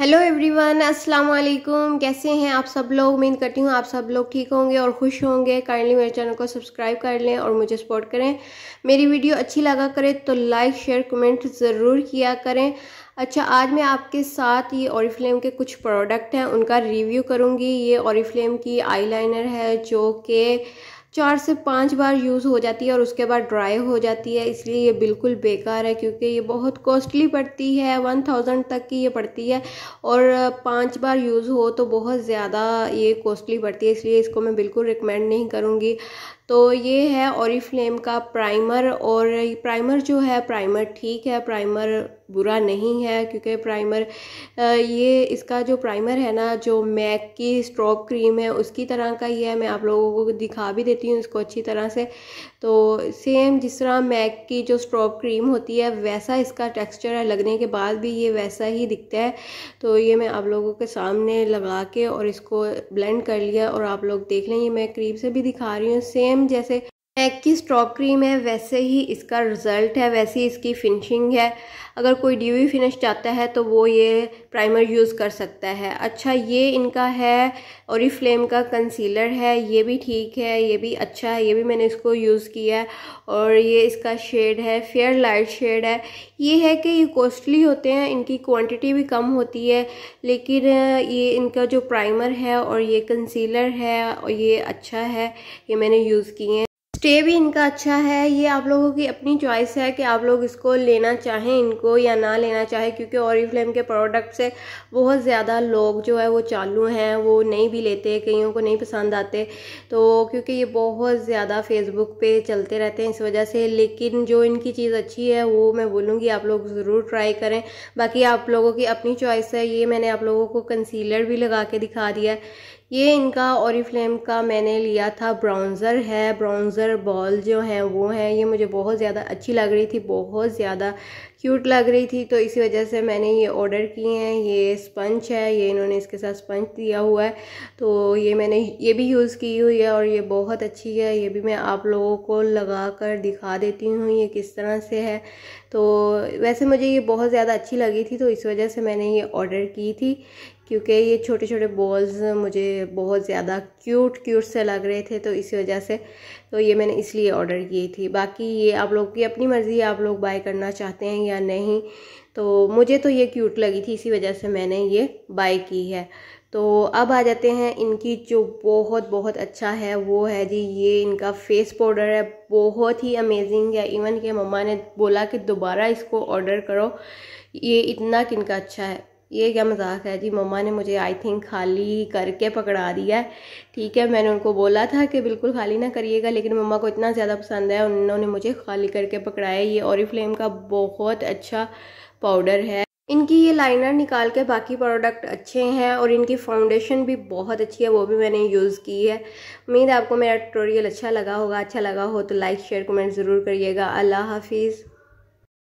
hello everyone अस्सलाम वालेकुम कैसे हैं आप सब लोग उम्मीद करती हूँ आप सब लोग ठीक होंगे और खुश होंगे काइंडली मेरे चैनल को सब्सक्राइब कर लें और मुझे सपोर्ट करें मेरी वीडियो अच्छी लगा करे तो लाइक शेयर कमेंट ज़रूर किया करें अच्छा आज मैं आपके साथ ये औरफ्लेम के कुछ प्रोडक्ट हैं उनका रिव्यू करूँगी ये औरफ्लेम की आई है जो कि चार से पाँच बार यूज़ हो जाती है और उसके बाद ड्राई हो जाती है इसलिए ये बिल्कुल बेकार है क्योंकि ये बहुत कॉस्टली पड़ती है वन थाउजेंड तक की ये पड़ती है और पाँच बार यूज़ हो तो बहुत ज़्यादा ये कॉस्टली पड़ती है इसलिए इसको मैं बिल्कुल रिकमेंड नहीं करूँगी तो ये है ओरिफ्लेम का प्राइमर और प्राइमर जो है प्राइमर ठीक है प्राइमर बुरा नहीं है क्योंकि प्राइमर ये इसका जो प्राइमर है ना जो मैक की स्ट्रोक क्रीम है उसकी तरह का ही है मैं आप लोगों को दिखा भी देती हूँ इसको अच्छी तरह से तो सेम जिस तरह मैक की जो स्ट्रोक क्रीम होती है वैसा इसका टेक्सचर है लगने के बाद भी ये वैसा ही दिखता है तो ये मैं आप लोगों के सामने लगा के और इसको ब्लेंड कर लिया और आप लोग देख लें ये मैं क्रीम से भी दिखा रही हूँ सेम जैसे एग की स्ट्रॉक क्रीम है वैसे ही इसका रिज़ल्ट है वैसे ही इसकी फिनिशिंग है अगर कोई ड्यूवी फिनिश चाहता है तो वो ये प्राइमर यूज़ कर सकता है अच्छा ये इनका है और फ्लेम का कंसीलर है ये भी ठीक है ये भी अच्छा है ये भी मैंने इसको यूज़ किया है और ये इसका शेड है फेयर लाइट शेड है ये है कि ये कॉस्टली होते हैं इनकी क्वान्टिटी भी कम होती है लेकिन ये इनका जो प्राइमर है और ये कंसीलर है और ये अच्छा है ये मैंने यूज़ किए हैं स्टे भी इनका अच्छा है ये आप लोगों की अपनी चॉइस है कि आप लोग इसको लेना चाहें इनको या ना लेना चाहें क्योंकि और फ्लेम के प्रोडक्ट से बहुत ज़्यादा लोग जो है वो चालू हैं वो नहीं भी लेते कईयों को नहीं पसंद आते तो क्योंकि ये बहुत ज़्यादा फेसबुक पे चलते रहते हैं इस वजह से लेकिन जो इनकी चीज़ अच्छी है वो मैं बोलूँगी आप लोग ज़रूर ट्राई करें बाकी आप लोगों की अपनी चॉइस है ये मैंने आप लोगों को कंसीलर भी लगा के दिखा दिया है ये इनका फ्लेम का मैंने लिया था ब्राउन्ज़र है ब्राउन्ज़र बॉल जो है वो है ये मुझे बहुत ज़्यादा अच्छी लग रही थी बहुत ज़्यादा क्यूट लग रही थी तो इसी वजह से मैंने ये ऑर्डर किए हैं ये स्पंज है ये इन्होंने इसके साथ स्पंज दिया हुआ है तो ये मैंने ये भी यूज़ की हुई है और ये बहुत अच्छी है ये भी मैं आप लोगों को लगा कर दिखा देती हूँ ये किस तरह से है तो वैसे मुझे ये बहुत ज़्यादा अच्छी लगी थी तो इस वजह से मैंने ये ऑर्डर की थी क्योंकि ये छोटे छोटे बॉल्स मुझे बहुत ज़्यादा क्यूट क्यूट से लग रहे थे तो इसी वजह से तो ये मैंने इसलिए ऑर्डर की थी बाकी ये आप लोग की अपनी मर्ज़ी है आप लोग बाय करना चाहते हैं या नहीं तो मुझे तो ये क्यूट लगी थी इसी वजह से मैंने ये बाय की है तो अब आ जाते हैं इनकी जो बहुत बहुत अच्छा है वो है जी ये इनका फेस पाउडर है बहुत ही अमेजिंग है इवन के मम्मा ने बोला कि दोबारा इसको ऑर्डर करो ये इतना किनका अच्छा है ये क्या मजाक है जी मम्मा ने मुझे आई थिंक खाली करके पकड़ा दिया है ठीक है मैंने उनको बोला था कि बिल्कुल खाली ना करिएगा लेकिन मम्मा को इतना ज़्यादा पसंद है उन्होंने मुझे खाली करके पकड़ाया ये फ्लेम का बहुत अच्छा पाउडर है इनकी ये लाइनर निकाल के बाकी प्रोडक्ट अच्छे हैं और इनकी फाउंडेशन भी बहुत अच्छी है वो भी मैंने यूज़ की है उम्मीद आपको मेरा ट्यूटोरियल अच्छा लगा होगा अच्छा लगा हो तो लाइक शेयर कमेंट ज़रूर करिएगा अल्लाह हाफिज़